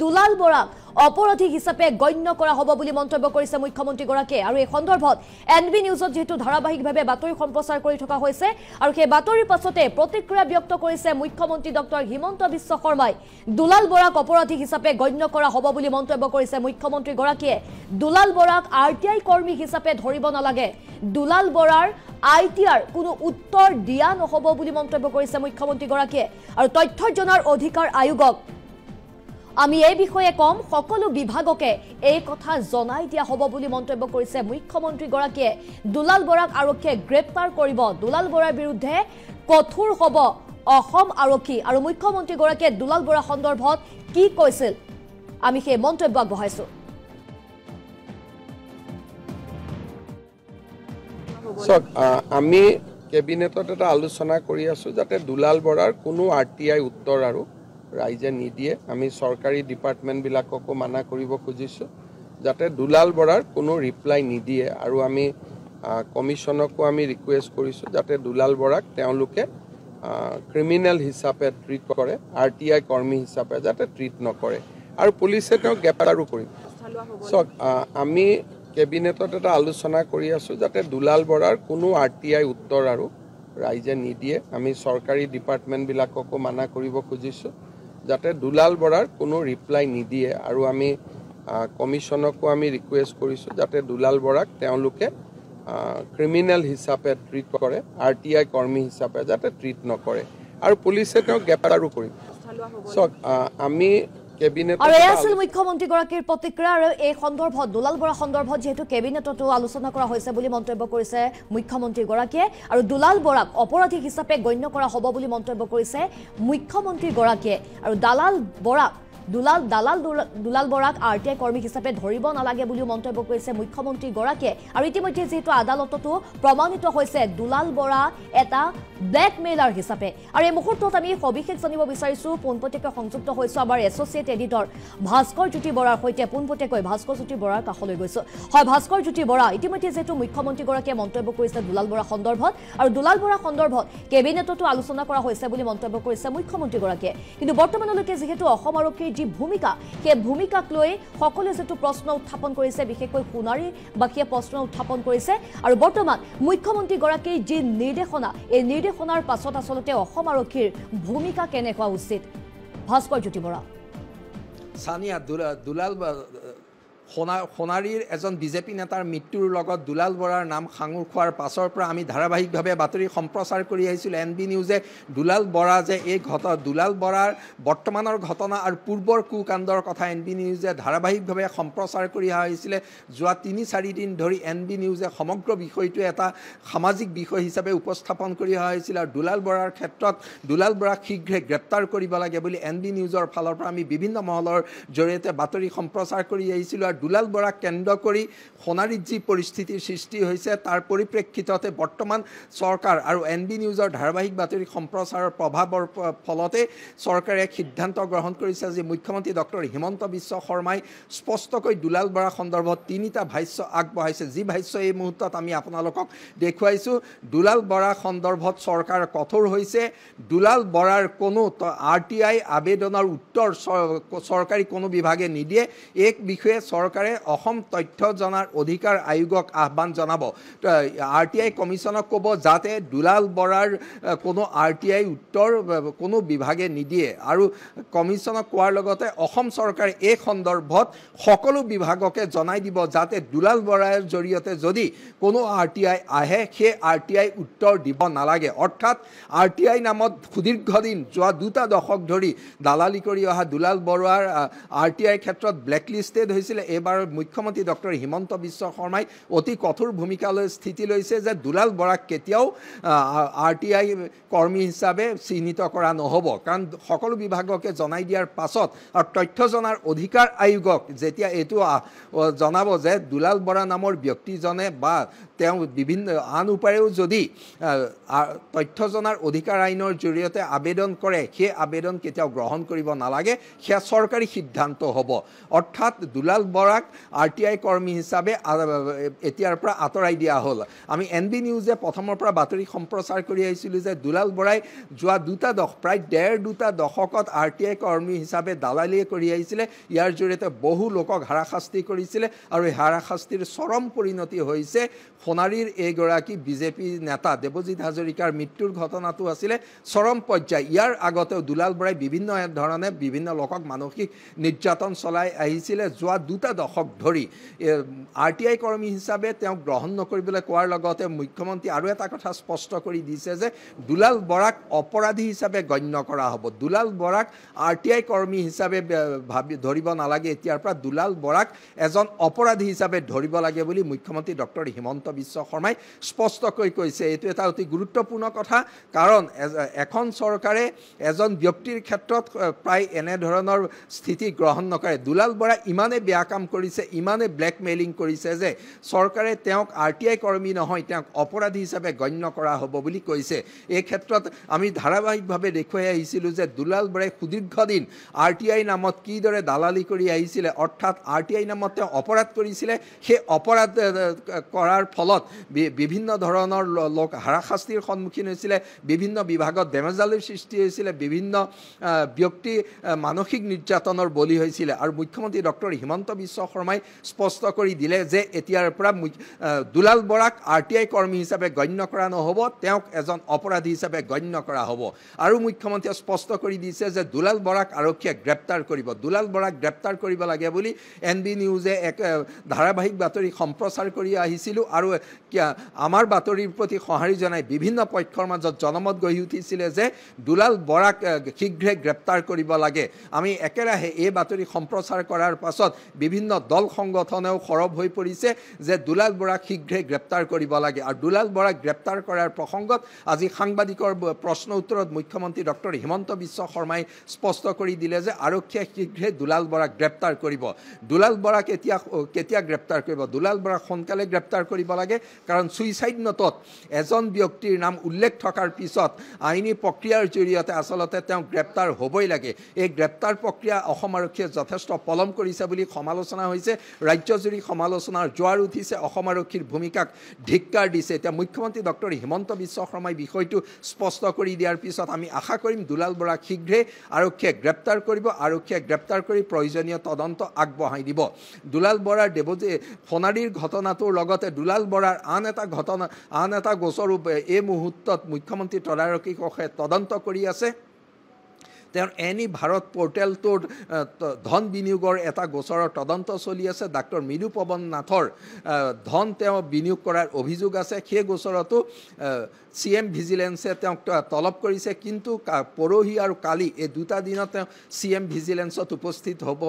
দুলাল বৰাক অপৰাধী হিচাপে গণ্য কৰা হ'ব বুলি মন্তব্য কৰিছে মুখ্যমন্ত্ৰীগৰাকীয়ে আৰু এই সন্দৰ্ভত এন বি নিউজত যিহেতু ধাৰাবাহিকভাৱে বাতৰি সম্প্ৰচাৰ কৰি থকা হৈছে আৰু সেই বাতৰিৰ পাছতে প্ৰতিক্ৰিয়া ব্যক্ত কৰিছে মুখ্যমন্ত্ৰী ডক্টৰ হিমন্ত বিশ্ব শৰ্মাই দুলাল বৰাক অপৰাধী হিচাপে গণ্য কৰা হ'ব বুলি মন্তব্য কৰিছে মুখ্যমন্ত্ৰীগৰাকীয়ে দুলাল বৰাক আৰ টি আই কৰ্মী হিচাপে ধৰিব নালাগে দুলাল বৰাৰ আই টি আৰ কোনো উত্তৰ দিয়া নহ'ব বুলি মন্তব্য কৰিছে মুখ্যমন্ত্ৰীগৰাকীয়ে আৰু তথ্য জনাৰ অধিকাৰ আয়োগক আমি এই বিষয়ে কম সকলো বিভাগকে এই কথা জনাই দিয়া হ'ব বুলি মন্তব্য কৰিছে মুখ্যমন্ত্ৰীগৰাকীয়ে দুলাল বৰাক আৰক্ষীয়ে গ্ৰেপ্তাৰ কৰিব দুলাল বৰাৰ বিৰুদ্ধে কঠোৰ হ'ব অসম আৰক্ষী আৰু মুখ্যমন্ত্ৰীগৰাকীয়ে দুলাল বৰা সন্দৰ্ভত কি কৈছিল আমি সেই মন্তব্য আগবঢ়াইছো আমি কেবিনেটত এটা আলোচনা কৰি আছো যাতে দুলাল বৰাৰ কোনো আৰ টি আই উত্তৰ আৰু ৰাইজে নিদিয়ে আমি চৰকাৰী ডিপাৰ্টমেণ্টবিলাককো মানা কৰিব খুজিছোঁ যাতে দুলাল বৰাৰ কোনো ৰিপ্লাই নিদিয়ে আৰু আমি কমিশ্যনকো আমি ৰিকুৱেষ্ট কৰিছোঁ যাতে দুলাল বৰাক তেওঁলোকে ক্ৰিমিনেল হিচাপে ট্ৰিট কৰে আৰ টি আই কৰ্মী হিচাপে যাতে ট্ৰিট নকৰে আৰু পুলিচে তেওঁক গ্ৰেপ্তাৰো কৰিব চাওক আমি কেবিনেটত এটা আলোচনা কৰি আছোঁ যাতে দুলাল বৰাৰ কোনো আৰ টি আই উত্তৰ আৰু ৰাইজে নিদিয়ে আমি চৰকাৰী ডিপাৰ্টমেণ্টবিলাককো মানা কৰিব খুজিছোঁ যাতে দুলাল বৰাৰ কোনো ৰিপ্লাই নিদিয়ে আৰু আমি কমিশ্যনকো আমি ৰিকুৱেষ্ট কৰিছোঁ যাতে দুলাল বৰাক তেওঁলোকে ক্ৰিমিনেল হিচাপে ট্ৰিট কৰে আৰ টি আই কৰ্মী হিচাপে যাতে ট্ৰিট নকৰে আৰু পুলিচে তেওঁক গ্ৰেপ্তাৰো কৰিম চাওক আমি কেবিনেট আৰু এয়া আছিল মুখ্যমন্ত্ৰীগৰাকীৰ প্ৰতিক্ৰিয়া আৰু এই সন্দৰ্ভত দুলাল বৰা সন্দৰ্ভত যিহেতু কেবিনেটতো আলোচনা কৰা হৈছে বুলি মন্তব্য কৰিছে মুখ্যমন্ত্ৰীগৰাকীয়ে আৰু দুলাল বৰাক অপৰাধী হিচাপে গণ্য কৰা হ'ব বুলি মন্তব্য কৰিছে মুখ্যমন্ত্ৰীগৰাকীয়ে আৰু দালাল বৰাক দুলাল দালাল দুলাল বৰাক আৰ টি আই কৰ্মী হিচাপে ধৰিব নালাগে বুলিও মন্তব্য কৰিছে মুখ্যমন্ত্ৰীগৰাকীয়ে আৰু ইতিমধ্যে যিহেতু আদালততো প্ৰমাণিত হৈছে দুলাল বৰা এটা ব্লেকমেইলাৰ হিচাপে আৰু এই মুহূৰ্তত আমি সবিশেষ জানিব বিচাৰিছোঁ পোনপটীয়াকৈ সংযুক্ত হৈছোঁ আমাৰ এছ'চিয়েট এডিটৰ ভাস্কৰ জ্যোতি বৰাৰ সৈতে পোনপটীয়াকৈ ভাস্কৰ জ্যোতি বৰাৰ কাষলৈ গৈছোঁ হয় ভাস্কৰ জ্যোতি বৰা ইতিমধ্যে যিহেতু মুখ্যমন্ত্ৰীগৰাকীয়ে মন্তব্য কৰিছে দুলাল বৰা সন্দৰ্ভত আৰু দুলাল বৰা সন্দৰ্ভত কেবিনেটতো আলোচনা কৰা হৈছে বুলি মন্তব্য কৰিছে মুখ্যমন্ত্ৰীগৰাকীয়ে কিন্তু বৰ্তমানলৈকে যিহেতু অসম আৰক্ষীৰ যি ভূমিকা সেই ভূমিকাক লৈ সকলোৱে যিটো প্ৰশ্ন উত্থাপন কৰিছে বিশেষকৈ সোণাৰীবাসীয়ে প্ৰশ্ন উত্থাপন কৰিছে আৰু বৰ্তমান মুখ্যমন্ত্ৰীগৰাকীৰ যি নিৰ্দেশনা এই নিৰ্দেশনাৰ পাছত আচলতে অসম আৰক্ষীৰ ভূমিকা কেনেকুৱা উচিত ভাস্কৰ জ্যোতি বৰা সোণাৰীৰ এজন বিজেপি নেতাৰ মৃত্যুৰ লগত দুলাল বৰাৰ নাম সাঙুৰ খোৱাৰ পাছৰ পৰা আমি ধাৰাবাহিকভাৱে বাতৰি সম্প্ৰচাৰ কৰি আহিছিলোঁ এন বি নিউজে দুলাল বৰা যে এই ঘট দুলাল বৰাৰ বৰ্তমানৰ ঘটনা আৰু পূৰ্বৰ কুকাণ্ডৰ কথা এন বি নিউজে ধাৰাবাহিকভাৱে সম্প্ৰচাৰ কৰি অহা হৈছিলে যোৱা তিনি চাৰিদিন ধৰি এন বি নিউজে সমগ্ৰ বিষয়টোৱে এটা সামাজিক বিষয় হিচাপে উপস্থাপন কৰি অহা হৈছিলে আৰু দুলাল বৰাৰ ক্ষেত্ৰত দুলাল বৰাক শীঘ্ৰে গ্ৰেপ্তাৰ কৰিব লাগে বুলি এন বি নিউজৰ ফালৰ পৰা আমি বিভিন্ন মহলৰ জৰিয়তে বাতৰি সম্প্ৰচাৰ কৰি আহিছিলোঁ আৰু দুলাল বৰাক কেন্দ্ৰ কৰি সোণাৰীত যি পৰিস্থিতিৰ সৃষ্টি হৈছে তাৰ পৰিপ্ৰেক্ষিততে বৰ্তমান চৰকাৰ আৰু এন বি নিউজৰ ধাৰাবাহিক বাতৰি সম্প্ৰচাৰৰ প্ৰভাৱৰ ফলতে চৰকাৰে সিদ্ধান্ত গ্ৰহণ কৰিছে যে মুখ্যমন্ত্ৰী ডক্টৰ হিমন্ত বিশ্ব শৰ্মাই স্পষ্টকৈ দুলাল বৰা সন্দৰ্ভত তিনিটা ভাষ্য আগবঢ়াইছে যি ভাষ্য এই মুহূৰ্তত আমি আপোনালোকক দেখুৱাইছোঁ দুলাল বৰা সন্দৰ্ভত চৰকাৰ কঠোৰ হৈছে দুলাল বৰাৰ কোনো আৰ টি আই আবেদনৰ উত্তৰ চৰকাৰী কোনো বিভাগে নিদিয়ে এক বিষয়ে চৰ চৰকাৰে অসম তথ্য জনাৰ অধিকাৰ আয়োগক আহ্বান জনাব আৰ টি আই কমিশ্যনক ক'ব যাতে দুলাল বৰাৰ কোনো আৰ টি আই উত্তৰ কোনো বিভাগে নিদিয়ে আৰু কমিশ্যনক কোৱাৰ লগতে অসম চৰকাৰে এই সন্দৰ্ভত সকলো বিভাগকে জনাই দিব যাতে দুলাল বৰাৰ জৰিয়তে যদি কোনো আৰ টি আই আহে সেই আৰ টি আই উত্তৰ দিব নালাগে অৰ্থাৎ আৰ টি আই নামত সুদীৰ্ঘ দিন যোৱা দুটা দশক ধৰি দালালি কৰি অহা দুলাল বৰুৱাৰ আৰ টি আইৰ ক্ষেত্ৰত ব্লেকলিষ্টেড হৈছিলে এইবাৰ মুখ্যমন্ত্ৰী ডক্টৰ হিমন্ত বিশ্ব শৰ্মাই অতি কঠোৰ ভূমিকা লৈ স্থিতি লৈছে যে দুলাল বৰাক কেতিয়াও আৰ টি আই কৰ্মী হিচাপে চিহ্নিত কৰা নহ'ব কাৰণ সকলো বিভাগকে জনাই দিয়াৰ পাছত আৰু তথ্য জনাৰ অধিকাৰ আয়োগক যেতিয়া এইটো জনাব যে দুলাল বৰা নামৰ ব্যক্তিজনে বা তেওঁ বিভিন্ন আন উপায়েও যদি তথ্য জনাৰ অধিকাৰ আইনৰ জৰিয়তে আবেদন কৰে সেই আবেদন কেতিয়াও গ্ৰহণ কৰিব নালাগে সেয়া চৰকাৰী সিদ্ধান্ত হ'ব অৰ্থাৎ দুলাল বৰা কৰাক আৰ টি আই কৰ্মী হিচাপে এতিয়াৰ পৰা আঁতৰাই দিয়া হ'ল আমি এন বি নিউজে প্ৰথমৰ পৰা বাতৰি সম্প্ৰচাৰ কৰি আহিছিলোঁ যে দুলাল বৰাই যোৱা দুটা দশ প্ৰায় ডেৰ দুটা দশকত আৰ টি আই কৰ্মী হিচাপে দালালিয়ে কৰি আহিছিলে ইয়াৰ জৰিয়তে বহু লোকক হাৰাশাস্তি কৰিছিলে আৰু এই হাৰাশাস্তিৰ চৰম পৰিণতি হৈছে সোণাৰীৰ এইগৰাকী বিজেপি নেতা দেৱজিৎ হাজৰিকাৰ মৃত্যুৰ ঘটনাটো আছিলে চৰম পৰ্যায় ইয়াৰ আগতেও দুলাল বৰাই বিভিন্ন ধৰণে বিভিন্ন লোকক মানসিক নিৰ্যাতন চলাই আহিছিলে যোৱা দুটা দুটা দশক ধৰি আৰ টি আই কৰ্মী হিচাপে তেওঁক গ্ৰহণ নকৰিবলৈ কোৱাৰ লগতে মুখ্যমন্ত্ৰী আৰু এটা কথা স্পষ্ট কৰি দিছে যে দুলাল বৰাক অপৰাধী হিচাপে গণ্য কৰা হ'ব দুলাল বৰাক আৰ টি আই কৰ্মী হিচাপে ভাবি ধৰিব নালাগে এতিয়াৰ পৰা দুলাল বৰাক এজন অপৰাধী হিচাপে ধৰিব লাগে বুলি মুখ্যমন্ত্ৰী ডক্টৰ হিমন্ত বিশ্ব শৰ্মাই স্পষ্টকৈ কৈছে এইটো এটা অতি গুৰুত্বপূৰ্ণ কথা কাৰণ এখন চৰকাৰে এজন ব্যক্তিৰ ক্ষেত্ৰত প্ৰায় এনেধৰণৰ স্থিতি গ্ৰহণ নকৰে দুলাল বৰা ইমানেই বেয়া কাম কাম কৰিছে ইমানে ব্লেকমেইলিং কৰিছে যে চৰকাৰে তেওঁক আৰ টি আই কৰ্মী নহয় তেওঁক অপৰাধী হিচাপে গণ্য কৰা হ'ব বুলি কৈছে এই ক্ষেত্ৰত আমি ধাৰাবাহিকভাৱে দেখুৱাই আহিছিলোঁ যে দুলাল বৰাই সুদীৰ্ঘ দিন আৰ টি আই নামত কিদৰে দালালি কৰি আহিছিলে অৰ্থাৎ আৰ টি আই নামত তেওঁ অপৰাধ কৰিছিলে সেই অপৰাধ কৰাৰ ফলত বিভিন্ন ধৰণৰ লোক হাৰাশাস্তিৰ সন্মুখীন হৈছিলে বিভিন্ন বিভাগত বেমেজালিৰ সৃষ্টি হৈছিলে বিভিন্ন ব্যক্তি মানসিক নিৰ্যাতনৰ বলি হৈছিলে আৰু মুখ্যমন্ত্ৰী ডক্টৰ হিমন্ত বিশ্ব বিশ্ব শৰ্মাই স্পষ্ট কৰি দিলে যে এতিয়াৰ পৰা দুলাল বৰাক আৰ টি আই কৰ্মী হিচাপে গণ্য কৰা নহ'ব তেওঁক এজন অপৰাধী হিচাপে গণ্য কৰা হ'ব আৰু মুখ্যমন্ত্ৰীয়ে স্পষ্ট কৰি দিছে যে দুলাল বৰাক আৰক্ষীয়ে গ্ৰেপ্তাৰ কৰিব দুলাল বৰাক গ্ৰেপ্তাৰ কৰিব লাগে বুলি এন বি নিউজে এক ধাৰাবাহিক বাতৰি সম্প্ৰচাৰ কৰি আহিছিলোঁ আৰু আমাৰ বাতৰিৰ প্ৰতি সঁহাৰি জনাই বিভিন্ন পক্ষৰ মাজত জনমত গঢ়ি উঠিছিলে যে দুলাল বৰাক শীঘ্ৰে গ্ৰেপ্তাৰ কৰিব লাগে আমি একেৰাহে এই বাতৰি সম্প্ৰচাৰ কৰাৰ পাছত বিভিন্ন বিভিন্ন দল সংগঠনেও সৰব হৈ পৰিছে যে দুলাল বৰাক শীঘ্ৰে গ্ৰেপ্তাৰ কৰিব লাগে আৰু দুলাল বৰাক গ্ৰেপ্তাৰ কৰাৰ প্ৰসংগত আজি সাংবাদিকৰ প্ৰশ্ন উত্তৰত মুখ্যমন্ত্ৰী ডক্টৰ হিমন্ত বিশ্ব শৰ্মাই স্পষ্ট কৰি দিলে যে আৰক্ষীয়ে শীঘ্ৰে দুলাল বৰাক গ্ৰেপ্তাৰ কৰিব দুলাল বৰাক এতিয়া কেতিয়া গ্ৰেপ্তাৰ কৰিব দুলাল বৰাক সোনকালে গ্ৰেপ্তাৰ কৰিব লাগে কাৰণ ছুইচাইড নোটত এজন ব্যক্তিৰ নাম উল্লেখ থকাৰ পিছত আইনী প্ৰক্ৰিয়াৰ জৰিয়তে আচলতে তেওঁ গ্ৰেপ্তাৰ হ'বই লাগে এই গ্ৰেপ্তাৰ প্ৰক্ৰিয়া অসম আৰক্ষীয়ে যথেষ্ট পলম কৰিছে বুলি সমালোচনা আলোচনা হৈছে ৰাজ্যজুৰি সমালোচনা জোৱাৰ উঠিছে অসম আৰক্ষীৰ ভূমিকাক ধিক্কাৰ দিছে এতিয়া মুখ্যমন্ত্ৰী ডক্টৰ হিমন্ত বিশ্ব শৰ্মাই বিষয়টো স্পষ্ট কৰি দিয়াৰ পিছত আমি আশা কৰিম দুলাল বৰাক শীঘ্ৰেই আৰক্ষীয়ে গ্ৰেপ্তাৰ কৰিব আৰক্ষীয়ে গ্ৰেপ্তাৰ কৰি প্ৰয়োজনীয় তদন্ত আগবঢ়াই দিব দুলাল বৰাৰ দেৱজী সোণাৰীৰ ঘটনাটোৰ লগতে দুলাল বৰাৰ আন এটা ঘটনা আন এটা গোচৰো এই মুহূৰ্তত মুখ্যমন্ত্ৰী তদাৰকী কষে তদন্ত কৰি আছে তেওঁৰ এনি ভাৰত পৰ্টেলটোত ধন বিনিয়োগৰ এটা গোচৰৰ তদন্ত চলি আছে ডাক্তৰ মৃদু পৱন নাথৰ ধন তেওঁ বিনিয়োগ কৰাৰ অভিযোগ আছে সেই গোচৰতো চি এম ভিজিলেঞ্চে তেওঁক তলব কৰিছে কিন্তু পৰহি আৰু কালি এই দুটা দিনত তেওঁ চি এম ভিজিলেঞ্চত উপস্থিত হ'ব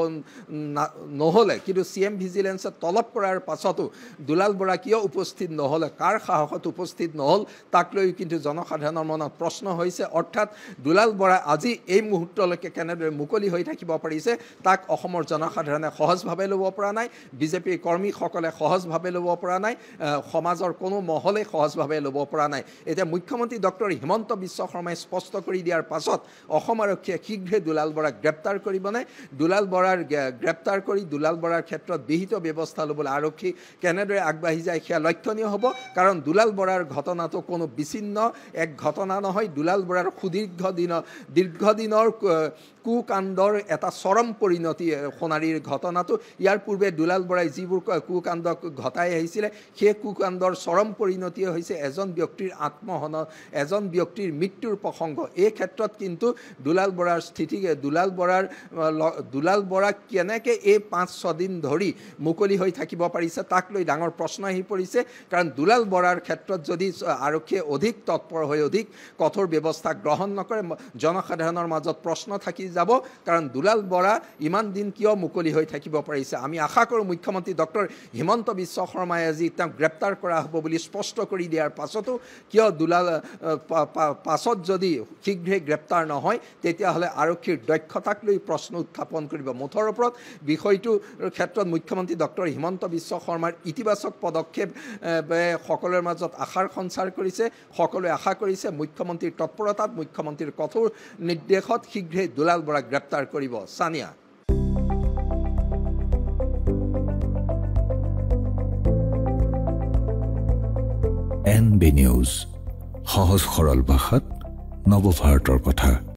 নহ'লে কিন্তু চি এম ভিজিলেন্সে তলব কৰাৰ পাছতো দুলাল বৰা কিয় উপস্থিত নহ'লে কাৰ সাহসত উপস্থিত নহ'ল তাক লৈ কিন্তু জনসাধাৰণৰ মনত প্ৰশ্ন হৈছে অৰ্থাৎ দুলাল বৰা আজি এই মুহূৰ্তলৈকে কেনেদৰে মুকলি হৈ থাকিব পাৰিছে তাক অসমৰ জনসাধাৰণে সহজভাৱে ল'ব পৰা নাই বিজেপিৰ কৰ্মীসকলে সহজভাৱে ল'ব পৰা নাই সমাজৰ কোনো মহলেই সহজভাৱে ল'ব পৰা নাই এতিয়া মুখ্যমন্ত্ৰী ডক্টৰ হিমন্ত বিশ্ব শৰ্মাই স্পষ্ট কৰি দিয়াৰ পাছত অসম আৰক্ষীয়ে শীঘ্ৰে দুলাল বৰাক গ্ৰেপ্তাৰ কৰিবনে দুলাল বৰাৰ গ্ৰেপ্তাৰ কৰি দুলাল বৰাৰ ক্ষেত্ৰত বিহিত ব্যৱস্থা ল'বলৈ আৰক্ষী কেনেদৰে আগবাঢ়ি যায় সেয়া লক্ষণীয় হ'ব কাৰণ দুলাল বৰাৰ ঘটনাটো কোনো বিচ্ছিন্ন এক ঘটনা নহয় দুলাল বৰাৰ সুদীৰ্ঘ দিনৰ দীৰ্ঘদিনৰ ডাঙৰ কুকাণ্ডৰ এটা চৰম পৰিণতি সোণাৰীৰ ঘটনাটো ইয়াৰ পূৰ্বে দুলাল বৰাই যিবোৰ কুকাণ্ড ঘটাই আহিছিলে সেই কুকাণ্ডৰ চৰম পৰিণতিয়ে হৈছে এজন ব্যক্তিৰ আত্মহন এজন ব্যক্তিৰ মৃত্যুৰ প্ৰসংগ এই ক্ষেত্ৰত কিন্তু দুলাল বৰাৰ স্থিতি দুলাল বৰাৰ দুলাল বৰাক কেনেকৈ এই পাঁচ ছদিন ধৰি মুকলি হৈ থাকিব পাৰিছে তাক লৈ ডাঙৰ প্ৰশ্ন আহি পৰিছে কাৰণ দুলাল বৰাৰ ক্ষেত্ৰত যদি আৰক্ষীয়ে অধিক তৎপৰ হৈ অধিক কঠোৰ ব্যৱস্থা গ্ৰহণ নকৰে জনসাধাৰণৰ মাজত মাজত প্ৰশ্ন থাকি যাব কাৰণ দুলাল বৰা ইমান দিন কিয় মুকলি হৈ থাকিব পাৰিছে আমি আশা কৰোঁ মুখ্যমন্ত্ৰী ডক্টৰ হিমন্ত বিশ্ব শৰ্মাই আজি তেওঁক গ্ৰেপ্তাৰ কৰা হ'ব বুলি স্পষ্ট কৰি দিয়াৰ পাছতো কিয় দুলাল পাছত যদি শীঘ্ৰেই গ্ৰেপ্তাৰ নহয় তেতিয়াহ'লে আৰক্ষীৰ দক্ষতাক লৈ প্ৰশ্ন উত্থাপন কৰিব মুঠৰ ওপৰত বিষয়টোৰ ক্ষেত্ৰত মুখ্যমন্ত্ৰী ডক্টৰ হিমন্ত বিশ্ব শৰ্মাৰ ইতিবাচক পদক্ষেপ সকলোৰে মাজত আশাৰ সঞ্চাৰ কৰিছে সকলোৱে আশা কৰিছে মুখ্যমন্ত্ৰীৰ তৎপৰতাত মুখ্যমন্ত্ৰীৰ কঠোৰ নিৰ্দেশত আদালত শীঘ্ৰেই দুলাল বৰাক গ্ৰেপ্তাৰ কৰিব ছানিয়া এন বি নিউজ সহজ সৰল ভাষাত নৱ ভাৰতৰ কথা